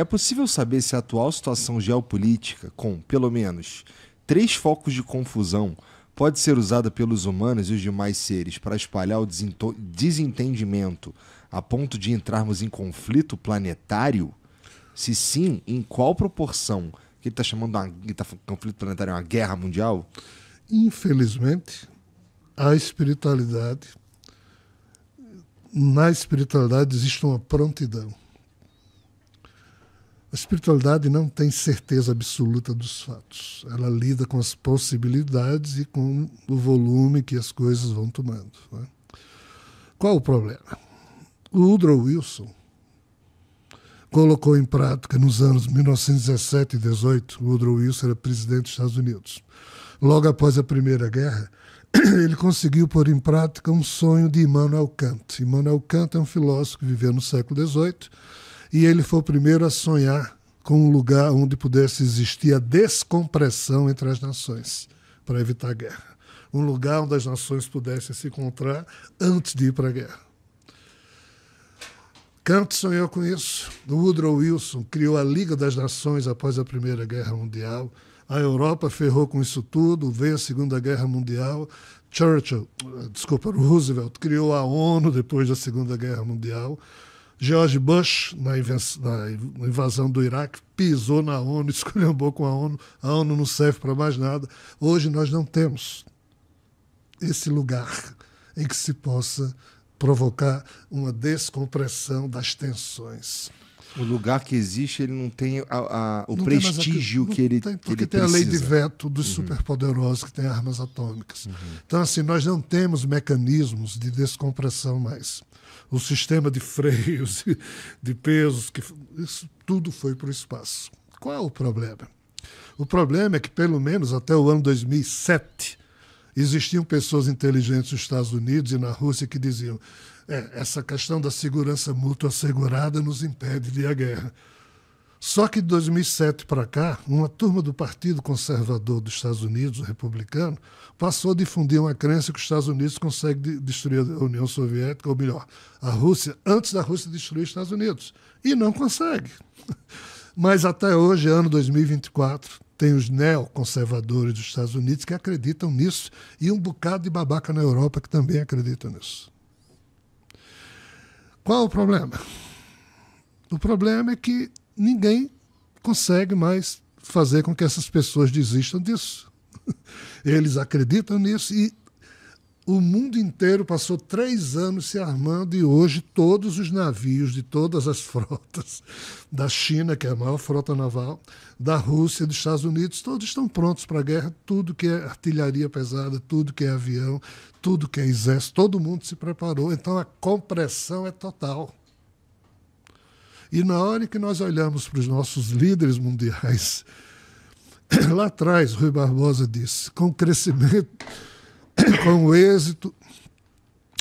É possível saber se a atual situação geopolítica, com, pelo menos, três focos de confusão, pode ser usada pelos humanos e os demais seres para espalhar o desentendimento a ponto de entrarmos em conflito planetário? Se sim, em qual proporção? Que ele está chamando de tá, conflito planetário é uma guerra mundial? Infelizmente, a espiritualidade. Na espiritualidade existe uma prontidão. A espiritualidade não tem certeza absoluta dos fatos. Ela lida com as possibilidades e com o volume que as coisas vão tomando. Né? Qual o problema? O Woodrow Wilson colocou em prática nos anos 1917 e 18. Woodrow Wilson era presidente dos Estados Unidos. Logo após a Primeira Guerra, ele conseguiu pôr em prática um sonho de Immanuel Kant. Immanuel Kant é um filósofo que viveu no século XVIII e ele foi o primeiro a sonhar com um lugar onde pudesse existir a descompressão entre as nações, para evitar a guerra. Um lugar onde as nações pudessem se encontrar antes de ir para a guerra. Kant sonhou com isso. Woodrow Wilson criou a Liga das Nações após a Primeira Guerra Mundial. A Europa ferrou com isso tudo, veio a Segunda Guerra Mundial. Churchill, desculpa, Roosevelt criou a ONU depois da Segunda Guerra Mundial. George Bush, na, invasão do Iraque, pisou na ONU, esculhambou com a ONU. A ONU não serve para mais nada. Hoje nós não temos esse lugar em que se possa provocar uma descompressão das tensões. O lugar que existe, ele não tem a, a, o não prestígio que, ele, tem, porque que ele tem a lei de veto dos uhum. superpoderosos que têm armas atômicas. Uhum. Então, assim, nós não temos mecanismos de descompressão mais. O sistema de freios, de pesos, que, isso tudo foi para o espaço. Qual é o problema? O problema é que, pelo menos até o ano 2007, existiam pessoas inteligentes nos Estados Unidos e na Rússia que diziam é, essa questão da segurança mútua assegurada nos impede de ir à guerra. Só que de 2007 para cá, uma turma do Partido Conservador dos Estados Unidos, o republicano, passou a difundir uma crença que os Estados Unidos conseguem destruir a União Soviética, ou melhor, a Rússia, antes da Rússia destruir os Estados Unidos. E não consegue. Mas até hoje, ano 2024, tem os neoconservadores dos Estados Unidos que acreditam nisso e um bocado de babaca na Europa que também acredita nisso. Qual o problema? O problema é que ninguém consegue mais fazer com que essas pessoas desistam disso. Eles acreditam nisso e o mundo inteiro passou três anos se armando e hoje todos os navios de todas as frotas, da China, que é a maior frota naval, da Rússia, dos Estados Unidos, todos estão prontos para a guerra. Tudo que é artilharia pesada, tudo que é avião, tudo que é exército, todo mundo se preparou. Então a compressão é total. E na hora que nós olhamos para os nossos líderes mundiais, lá atrás, Rui Barbosa disse, com o crescimento com o êxito,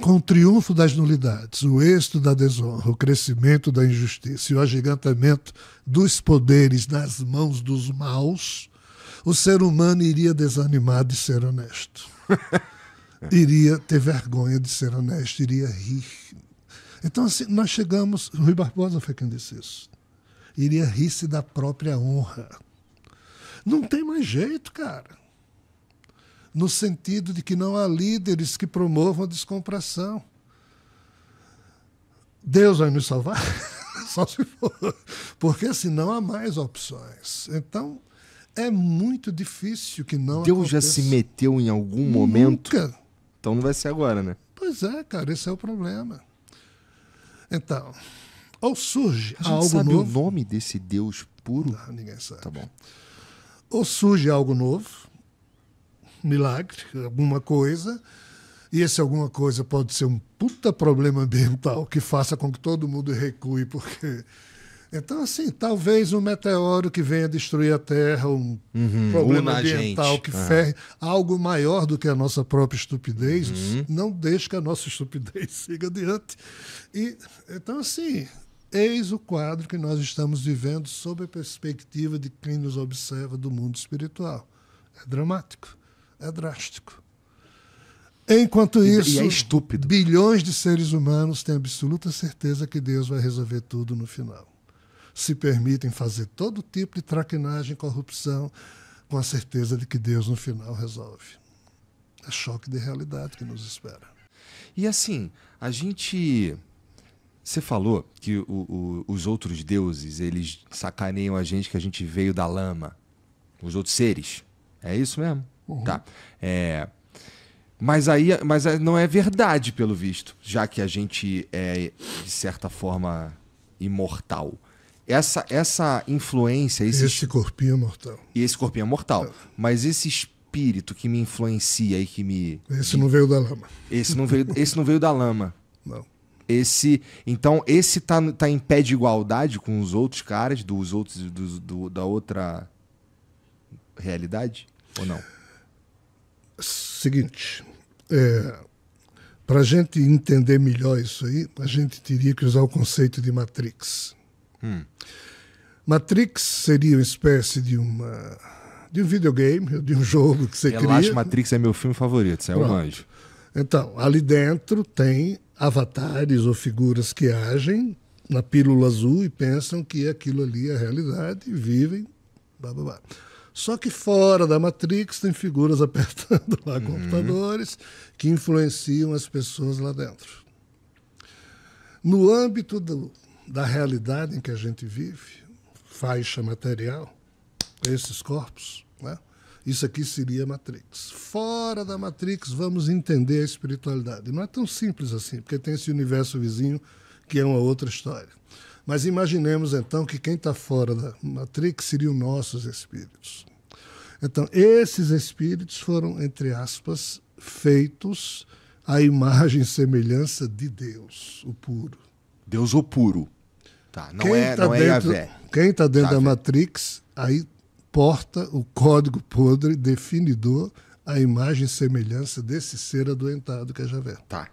com o triunfo das nulidades, o êxito da desonra, o crescimento da injustiça e o agigantamento dos poderes nas mãos dos maus, o ser humano iria desanimar de ser honesto. iria ter vergonha de ser honesto, iria rir. Então, assim, nós chegamos. Rui Barbosa foi quem disse isso. Iria rir-se da própria honra. Não tem mais jeito, cara no sentido de que não há líderes que promovam a descompração. Deus vai nos salvar? Só se for. Porque senão há mais opções. Então, é muito difícil que não Deus aconteça. já se meteu em algum Nunca. momento? Então não vai ser agora, né? Pois é, cara, esse é o problema. Então, ou surge algo sabe novo. o nome desse Deus puro? Não, ah, ninguém sabe. Tá bom. Ou surge algo novo, milagre, alguma coisa. E esse alguma coisa pode ser um puta problema ambiental que faça com que todo mundo recue, porque. Então, assim, talvez um meteoro que venha destruir a Terra, um uhum, problema ambiental que ah. ferre algo maior do que a nossa própria estupidez, uhum. não deixe que a nossa estupidez siga adiante. E, então, assim, eis o quadro que nós estamos vivendo sob a perspectiva de quem nos observa do mundo espiritual. É dramático é drástico. Enquanto é isso, é bilhões de seres humanos têm absoluta certeza que Deus vai resolver tudo no final. Se permitem fazer todo tipo de traquinagem corrupção com a certeza de que Deus no final resolve. É choque de realidade que nos espera. E assim, a gente. Você falou que o, o, os outros deuses eles sacaneiam a gente que a gente veio da lama. Os outros seres. É isso mesmo? Uhum. Tá. É, mas aí, mas não é verdade, pelo visto, já que a gente é, de certa forma, imortal. Essa, essa influência. Esse, esse corpinho é mortal. E esse corpinho é mortal. É. Mas esse espírito que me influencia e que me. Esse não veio da lama. Esse não veio, esse não veio da lama. Não. Esse, então, esse tá, tá em pé de igualdade com os outros caras, dos outros, do da outra realidade? Ou não? Seguinte, é, para a gente entender melhor isso aí, a gente teria que usar o conceito de matrix. Hum. Matrix seria uma espécie de uma de um videogame, de um jogo que você Relaxa, cria. Relaxa, Matrix é meu filme favorito, você é o anjo. Então, ali dentro tem avatares ou figuras que agem na pílula azul e pensam que aquilo ali é a realidade e vivem, blá, blá, blá. Só que fora da Matrix tem figuras apertando lá uhum. computadores que influenciam as pessoas lá dentro. No âmbito do, da realidade em que a gente vive, faixa material, esses corpos, né? Isso aqui seria Matrix. Fora da Matrix, vamos entender a espiritualidade. Não é tão simples assim, porque tem esse universo vizinho que é uma outra história. Mas imaginemos então que quem está fora da Matrix seriam nossos espíritos. Então, esses espíritos foram, entre aspas, feitos à imagem e semelhança de Deus, o puro. Deus o puro. Tá, não quem é, tá não é dentro, é Quem está dentro da Matrix, aí porta o código podre definidor à imagem e semelhança desse ser adoentado que é Javé. Tá.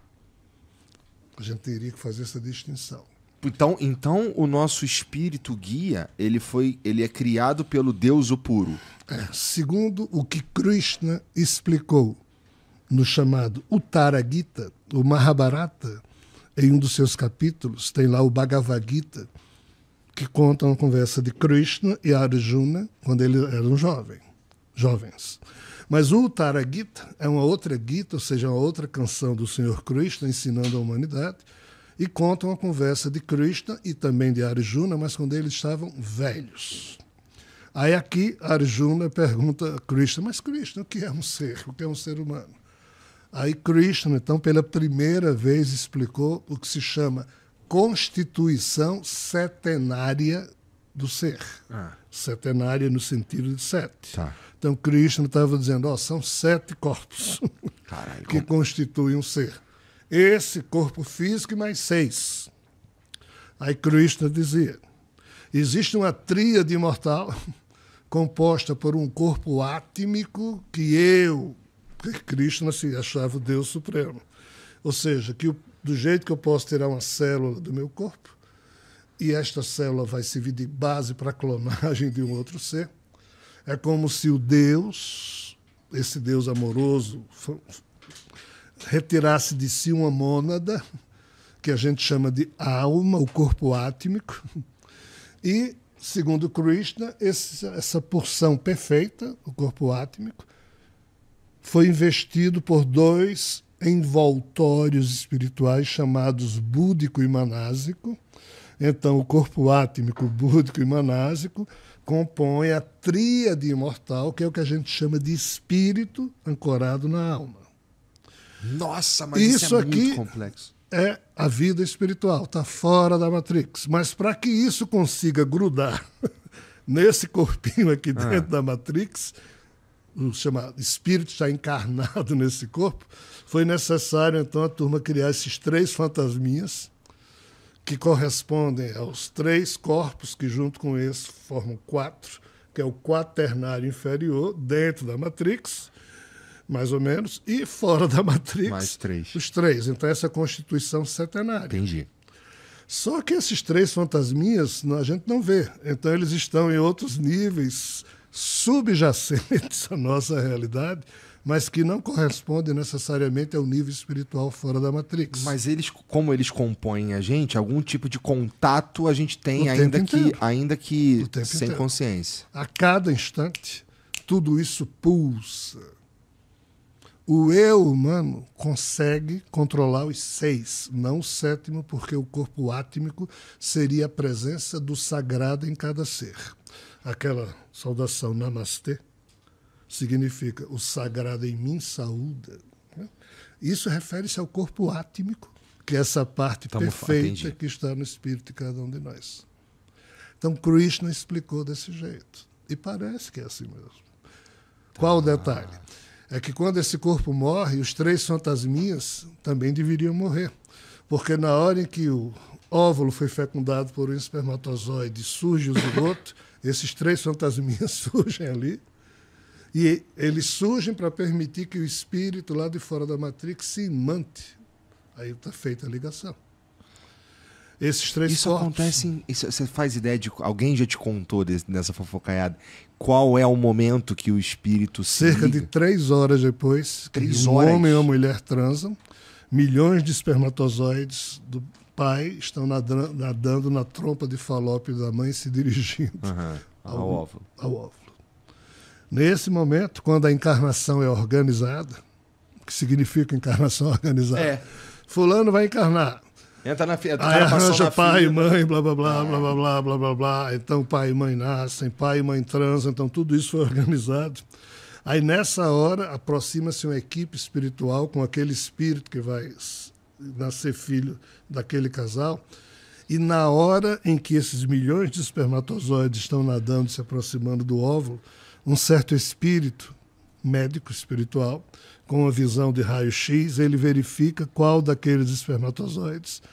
A gente teria que fazer essa distinção. Então, então o nosso espírito guia, ele foi, ele é criado pelo Deus o puro. É, segundo o que Krishna explicou no chamado Uttara Gita, o Mahabharata, em um dos seus capítulos, tem lá o Bhagavad Gita, que conta uma conversa de Krishna e Arjuna quando eles eram jovem, jovens. Mas o Uttara Gita é uma outra Gita, ou seja, uma outra canção do Senhor Krishna ensinando a humanidade e contam a conversa de Krishna e também de Arjuna, mas quando eles estavam velhos. Aí aqui Arjuna pergunta a Krishna, mas Krishna, o que é um ser? O que é um ser humano? Aí Krishna, então, pela primeira vez explicou o que se chama constituição setenária do ser. Ah. Setenária no sentido de sete. Tá. Então, Krishna estava dizendo, ó, oh, são sete corpos Caralho, que como... constituem um ser esse corpo físico e mais seis. Aí Krishna dizia: existe uma tríade imortal composta por um corpo átmico que eu, Krishna se achava o Deus Supremo. Ou seja, que do jeito que eu posso tirar uma célula do meu corpo, e esta célula vai servir de base para a clonagem de um outro ser, é como se o Deus, esse Deus amoroso, retirasse de si uma mônada, que a gente chama de alma, o corpo átmico, e, segundo Krishna, esse, essa porção perfeita, o corpo átmico, foi investido por dois envoltórios espirituais chamados búdico e manásico. Então, o corpo átmico, búdico e manásico compõe a tríade imortal, que é o que a gente chama de espírito ancorado na alma. Nossa, mas isso, isso é aqui muito complexo. É a vida espiritual, está fora da Matrix. Mas para que isso consiga grudar nesse corpinho aqui ah. dentro ah. da Matrix, o chamado espírito está encarnado nesse corpo, foi necessário então a turma criar esses três fantasminhas que correspondem aos três corpos que junto com esse formam quatro, que é o quaternário inferior dentro da matrix, mais ou menos, e fora da Matrix, mais três. os três. Então, essa é a Constituição Setenária. Entendi. Só que esses três fantasminhas a gente não vê. Então, eles estão em outros níveis subjacentes à nossa realidade, mas que não correspondem necessariamente ao nível espiritual fora da Matrix. Mas eles, como eles compõem a gente, algum tipo de contato a gente tem, ainda que, ainda que sem inteiro. consciência. A cada instante, tudo isso pulsa o eu humano consegue controlar os seis, não o sétimo, porque o corpo átmico seria a presença do sagrado em cada ser. Aquela saudação Namastê significa o sagrado em mim saúda. Né? Isso refere-se ao corpo átmico, que é essa parte tá perfeita entendi. que está no espírito de cada um de nós. Então, Krishna explicou desse jeito. E parece que é assim mesmo. Tá. Qual o tá. detalhe? é que quando esse corpo morre, os três fantasminhas também deveriam morrer. Porque na hora em que o óvulo foi fecundado por um espermatozoide, surge o zigoto, esses três fantasminhas surgem ali. E eles surgem para permitir que o espírito lá de fora da matrix se imante. Aí está feita a ligação. Esses três Isso corpos. acontece. isso, você faz ideia de. Alguém já te contou desse, nessa fofocaiada? Qual é o momento que o espírito Cerca de três horas depois, três um horas. homem e uma mulher transam, milhões de espermatozoides do pai estão nadando, nadando na trompa de falópio da mãe se dirigindo uhum. ao, ao, óvulo. ao óvulo. Nesse momento, quando a encarnação é organizada, o que significa encarnação organizada? É. Fulano vai encarnar. Entra na fila. Aí ah, é, arranja pai, e mãe, blá blá blá, é. blá blá blá, blá blá blá. Então pai e mãe nascem, pai e mãe transam, então tudo isso foi organizado. Aí nessa hora aproxima-se uma equipe espiritual com aquele espírito que vai nascer filho daquele casal. E na hora em que esses milhões de espermatozoides estão nadando, se aproximando do óvulo, um certo espírito médico espiritual com a visão de raio-x, ele verifica qual daqueles espermatozoides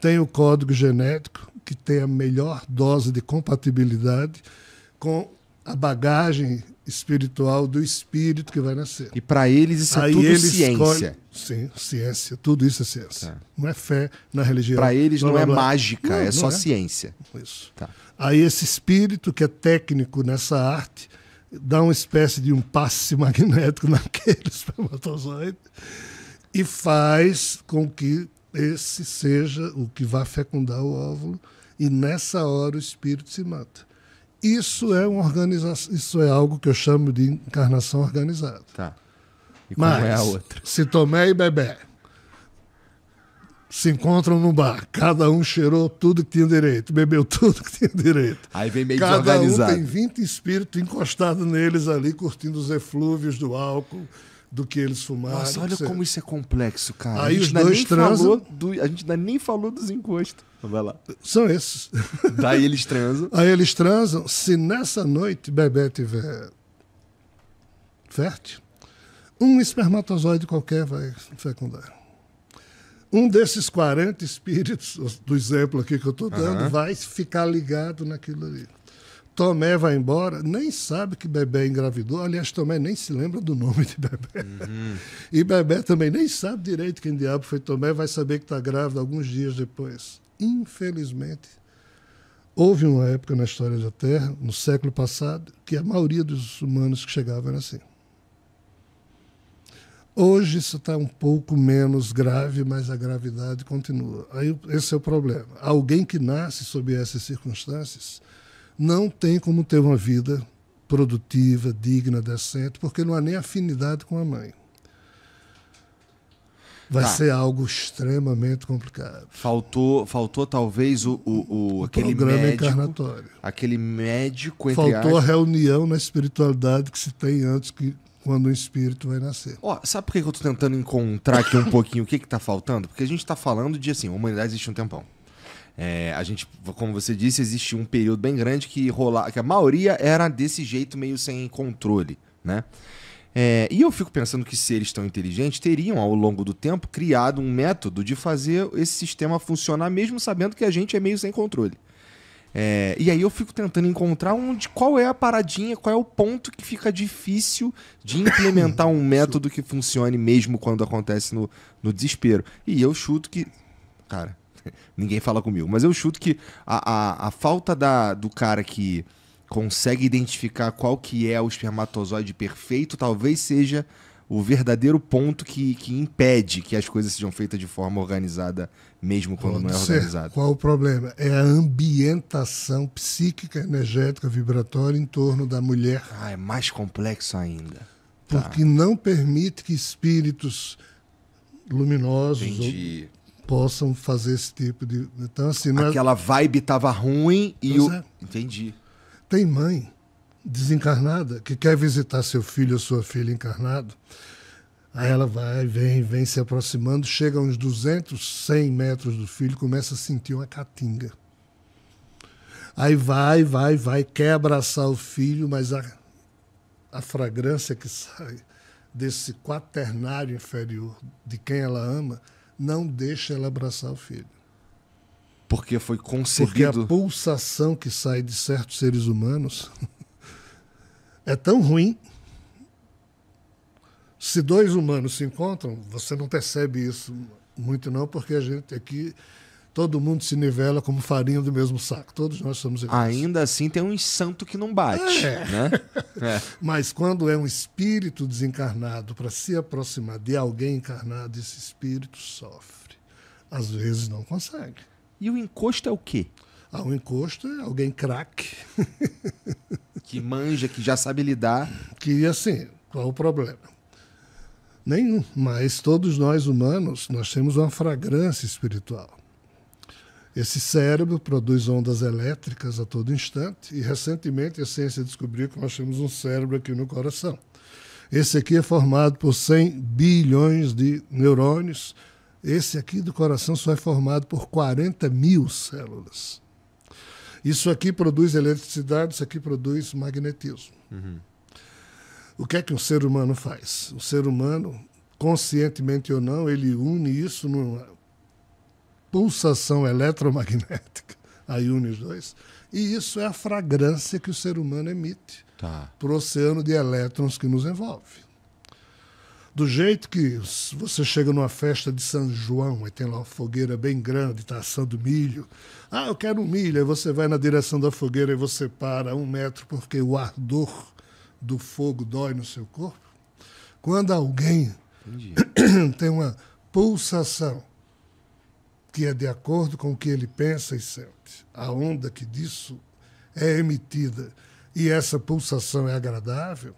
tem o código genético que tem a melhor dose de compatibilidade com a bagagem espiritual do espírito que vai nascer. E para eles isso é Aí é tudo ele ciência. Escolhe... Sim, ciência. Tudo isso é ciência. Tá. Não é fé na religião. Para eles não, não é blá. mágica, não, é não só é. ciência. Isso. Tá. Aí esse espírito que é técnico nessa arte dá uma espécie de um passe magnético naquele espermatozoide e faz com que esse seja o que vai fecundar o óvulo e nessa hora o espírito se mata. Isso é uma organização, isso é algo que eu chamo de encarnação organizada. Tá. E como Mas, é a outra? Se Tomé e Bebê se encontram no bar. Cada um cheirou tudo que tinha direito, bebeu tudo que tinha direito. Aí vem meio Cada desorganizado. um tem 20 espíritos encostados neles ali, curtindo os eflúvios do álcool, do que eles fumaram. Nossa, olha como isso é complexo, cara. Aí a, gente dois transam... do... a gente ainda nem falou dos encostos. Vai lá. São esses. Daí eles transam. Aí eles transam. Se nessa noite bebê tiver fértil, um espermatozoide qualquer vai fecundar. Um desses 40 espíritos, do exemplo aqui que eu estou dando, uhum. vai ficar ligado naquilo ali. Tomé vai embora, nem sabe que Bebé engravidou. Aliás, Tomé nem se lembra do nome de Bebé. Uhum. E Bebé também nem sabe direito quem diabo foi Tomé, vai saber que está grávida alguns dias depois. Infelizmente, houve uma época na história da Terra, no século passado, que a maioria dos humanos que chegavam era assim. Hoje isso está um pouco menos grave, mas a gravidade continua. Aí esse é o problema. Alguém que nasce sob essas circunstâncias não tem como ter uma vida produtiva, digna, decente, porque não há nem afinidade com a mãe. Vai tá. ser algo extremamente complicado. Faltou, faltou talvez o, o, o aquele programa médico, encarnatório. Aquele médico entre Faltou a reunião na espiritualidade que se tem antes que quando o espírito vai nascer. Ó, sabe por que eu estou tentando encontrar aqui um pouquinho o que está faltando? Porque a gente está falando de assim, a humanidade existe um tempão. É, a gente, como você disse, existe um período bem grande que rolar, que a maioria era desse jeito meio sem controle, né? É, e eu fico pensando que seres tão inteligentes teriam, ao longo do tempo, criado um método de fazer esse sistema funcionar, mesmo sabendo que a gente é meio sem controle. É, e aí eu fico tentando encontrar onde qual é a paradinha, qual é o ponto que fica difícil de implementar um método que funcione mesmo quando acontece no, no desespero. E eu chuto que. Cara, ninguém fala comigo, mas eu chuto que a, a, a falta da, do cara que consegue identificar qual que é o espermatozoide perfeito talvez seja o verdadeiro ponto que, que impede que as coisas sejam feitas de forma organizada, mesmo quando Pode não é organizada. Qual o problema? É a ambientação psíquica, energética, vibratória em torno da mulher. Ah, é mais complexo ainda. Tá. Porque tá. não permite que espíritos luminosos possam fazer esse tipo de. Então, assim, é- Aquela vibe estava ruim e o. É. Entendi. Tem mãe desencarnada que quer visitar seu filho ou sua filha encarnado, aí ela vai, vem, vem se aproximando, chega a uns 200, 100 metros do filho, começa a sentir uma catinga. Aí vai, vai, vai, quer abraçar o filho, mas a, a fragrância que sai desse quaternário inferior de quem ela ama não deixa ela abraçar o filho. Porque foi concebido. Porque a pulsação que sai de certos seres humanos é tão ruim. Se dois humanos se encontram, você não percebe isso muito não, porque a gente aqui todo mundo se nivela como farinha do mesmo saco. Todos nós somos iguais. Ainda assim tem um santo que não bate, é. né? É. Mas quando é um espírito desencarnado para se aproximar de alguém encarnado, esse espírito sofre. Às vezes não consegue. E o encosto é o quê? Ah, o encosto é alguém craque. que manja, que já sabe lidar. Que assim, qual o problema? Nenhum, mas todos nós humanos, nós temos uma fragrância espiritual. Esse cérebro produz ondas elétricas a todo instante e recentemente a ciência descobriu que nós temos um cérebro aqui no coração. Esse aqui é formado por 100 bilhões de neurônios. Esse aqui do coração só é formado por 40 mil células. Isso aqui produz eletricidade, isso aqui produz magnetismo. Uhum. O que é que um ser humano faz? O ser humano, conscientemente ou não, ele une isso numa pulsação eletromagnética, aí une os dois, e isso é a fragrância que o ser humano emite tá. para o oceano de elétrons que nos envolve. Do jeito que você chega numa festa de São João e tem lá uma fogueira bem grande, está assando milho. Ah, eu quero um milho. Aí você vai na direção da fogueira e você para um metro porque o ardor do fogo dói no seu corpo. Quando alguém Entendi. tem uma pulsação que é de acordo com o que ele pensa e sente, a onda que disso é emitida e essa pulsação é agradável,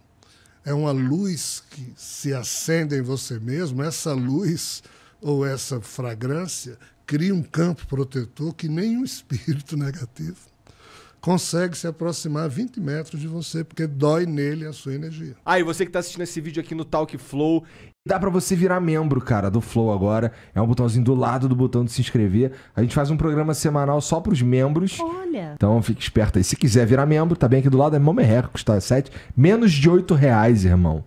é uma luz que se acende em você mesmo, essa luz ou essa fragrância cria um campo protetor que nenhum espírito negativo consegue se aproximar 20 metros de você, porque dói nele a sua energia. Ah, e você que está assistindo esse vídeo aqui no Talk Flow Dá para você virar membro, cara, do Flow agora. É um botãozinho do lado do botão de se inscrever. A gente faz um programa semanal só pros membros. Olha. Então fique esperto aí. Se quiser virar membro, tá bem aqui do lado, é Mão Merreca, custa 7. Menos de 8 reais, irmão.